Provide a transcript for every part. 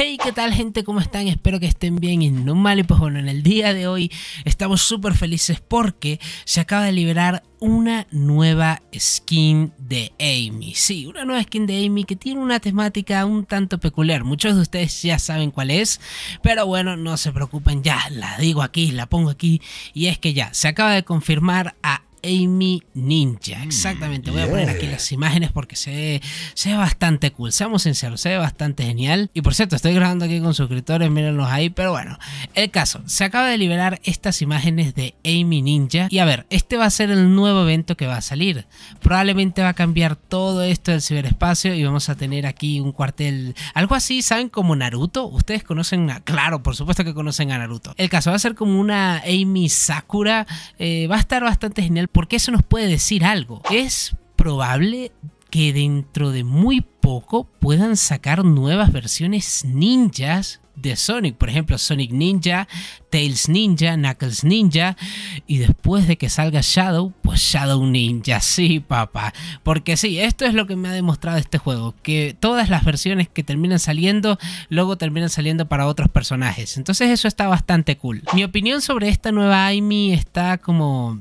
Hey, ¿qué tal gente? ¿Cómo están? Espero que estén bien y no mal. Y pues bueno, en el día de hoy estamos súper felices porque se acaba de liberar una nueva skin de Amy. Sí, una nueva skin de Amy que tiene una temática un tanto peculiar. Muchos de ustedes ya saben cuál es, pero bueno, no se preocupen, ya la digo aquí, la pongo aquí. Y es que ya se acaba de confirmar a Amy Ninja. Mm, Exactamente, voy a poner aquí las imágenes porque se ve, se bastante cool. Seamos sinceros, se ve bastante genial. Y por cierto, estoy grabando aquí con suscriptores, mírenlos ahí. Pero bueno, el caso, se acaba de liberar estas imágenes de Amy Ninja. Y a ver, este va a ser el nuevo evento que va a salir. Probablemente va a cambiar todo esto del ciberespacio y vamos a tener aquí un cuartel, algo así, ¿saben? Como Naruto. Ustedes conocen, a, claro, por supuesto que conocen a Naruto. El caso va a ser como una Amy Sakura. Eh, va a estar bastante genial porque eso nos puede decir algo. Es probable que dentro de muy poco puedan sacar nuevas versiones ninjas de Sonic. Por ejemplo, Sonic Ninja, Tails Ninja, Knuckles Ninja. Y después de que salga Shadow, pues Shadow Ninja. Sí, papá. Porque sí, esto es lo que me ha demostrado este juego. Que todas las versiones que terminan saliendo, luego terminan saliendo para otros personajes. Entonces eso está bastante cool. Mi opinión sobre esta nueva Amy está como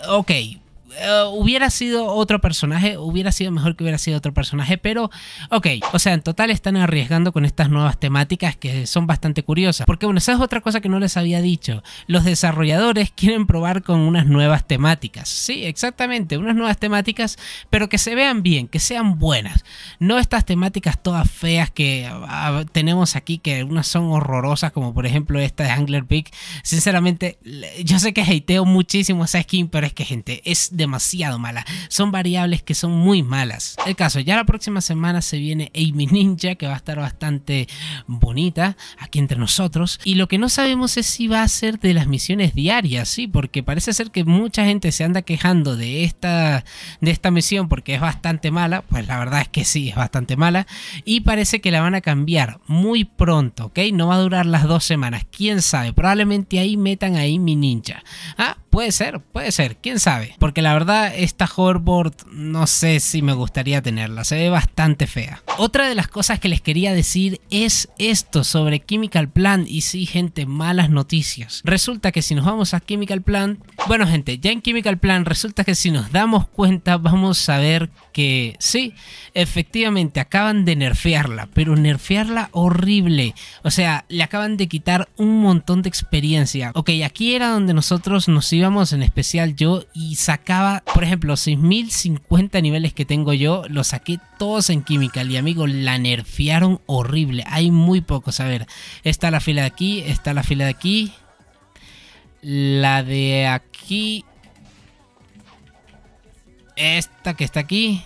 okay Eh, hubiera sido otro personaje, hubiera sido mejor que hubiera sido otro personaje, pero ok, o sea, en total están arriesgando con estas nuevas temáticas que son bastante curiosas, porque bueno, esa es otra cosa que no les había dicho, los desarrolladores quieren probar con unas nuevas temáticas, sí, exactamente, unas nuevas temáticas, pero que se vean bien, que sean buenas, no estas temáticas todas feas que ah, tenemos aquí, que unas son horrorosas, como por ejemplo esta de Angler Peak, sinceramente, yo sé que hateo muchísimo esa skin, pero es que gente, es de demasiado mala. Son variables que son muy malas. El caso, ya la próxima semana se viene Amy Ninja, que va a estar bastante bonita aquí entre nosotros. Y lo que no sabemos es si va a ser de las misiones diarias, ¿sí? Porque parece ser que mucha gente se anda quejando de esta, de esta misión porque es bastante mala. Pues la verdad es que sí, es bastante mala. Y parece que la van a cambiar muy pronto, ¿ok? No va a durar las dos semanas. ¿Quién sabe? Probablemente ahí metan a Amy Ninja. Ah, Puede ser, puede ser, quién sabe. Porque la verdad, esta hoverboard no sé si me gustaría tenerla, se ve bastante fea. Otra de las cosas que les quería decir es esto sobre Chemical Plant. Y sí, gente, malas noticias. Resulta que si nos vamos a Chemical Plant, bueno gente, ya en Chemical Plan resulta que si nos damos cuenta vamos a ver que sí, efectivamente acaban de nerfearla, pero nerfearla horrible. O sea, le acaban de quitar un montón de experiencia. Ok, aquí era donde nosotros nos íbamos, en especial yo, y sacaba, por ejemplo, 6050 niveles que tengo yo, los saqué todos en Chemical y amigo, la nerfearon horrible. Hay muy pocos, a ver, está la fila de aquí, está la fila de aquí, la de aquí. Esta que está aquí.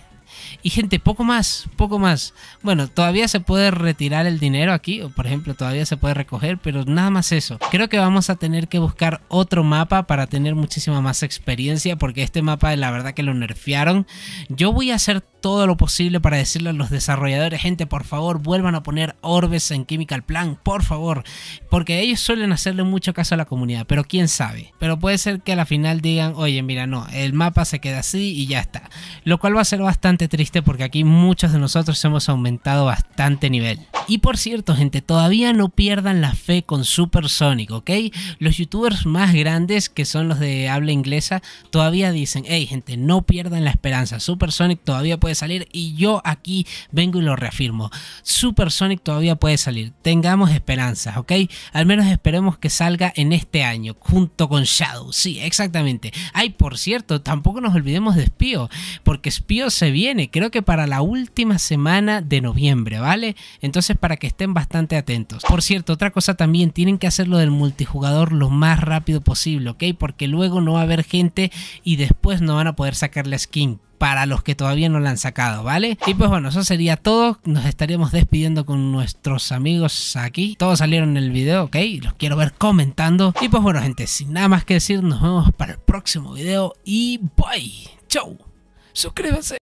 Y gente, poco más, poco más. Bueno, todavía se puede retirar el dinero aquí, o por ejemplo, todavía se puede recoger, pero nada más eso. Creo que vamos a tener que buscar otro mapa para tener muchísima más experiencia, porque este mapa la verdad que lo nerfearon. Yo voy a hacer todo lo posible para decirle a los desarrolladores, gente, por favor, vuelvan a poner orbes en Chemical Plan, por favor, porque ellos suelen hacerle mucho caso a la comunidad, pero quién sabe. Pero puede ser que a la final digan, oye, mira, no, el mapa se queda así y ya está lo cual va a ser bastante triste porque aquí muchos de nosotros hemos aumentado bastante nivel. Y por cierto, gente, todavía no pierdan la fe con Super Sonic, ¿ok? Los youtubers más grandes, que son los de habla inglesa, todavía dicen, hey, gente, no pierdan la esperanza, Super Sonic todavía puede salir y yo aquí vengo y lo reafirmo, Super Sonic todavía puede salir, tengamos esperanzas, ¿ok? Al menos esperemos que salga en este año, junto con Shadow, sí, exactamente. Ay, por cierto, tampoco nos olvidemos de Spio, porque Spio se viene, creo que para la última semana de noviembre, ¿vale? Entonces para que estén bastante atentos. Por cierto, otra cosa también, tienen que hacerlo del multijugador lo más rápido posible, ¿ok? Porque luego no va a haber gente y después no van a poder sacar la skin para los que todavía no la han sacado, ¿vale? Y pues bueno, eso sería todo. Nos estaríamos despidiendo con nuestros amigos aquí. Todos salieron en el video, ¿ok? Los quiero ver comentando. Y pues bueno, gente, sin nada más que decir, nos vemos para el próximo video y bye. Chau. Suscríbase.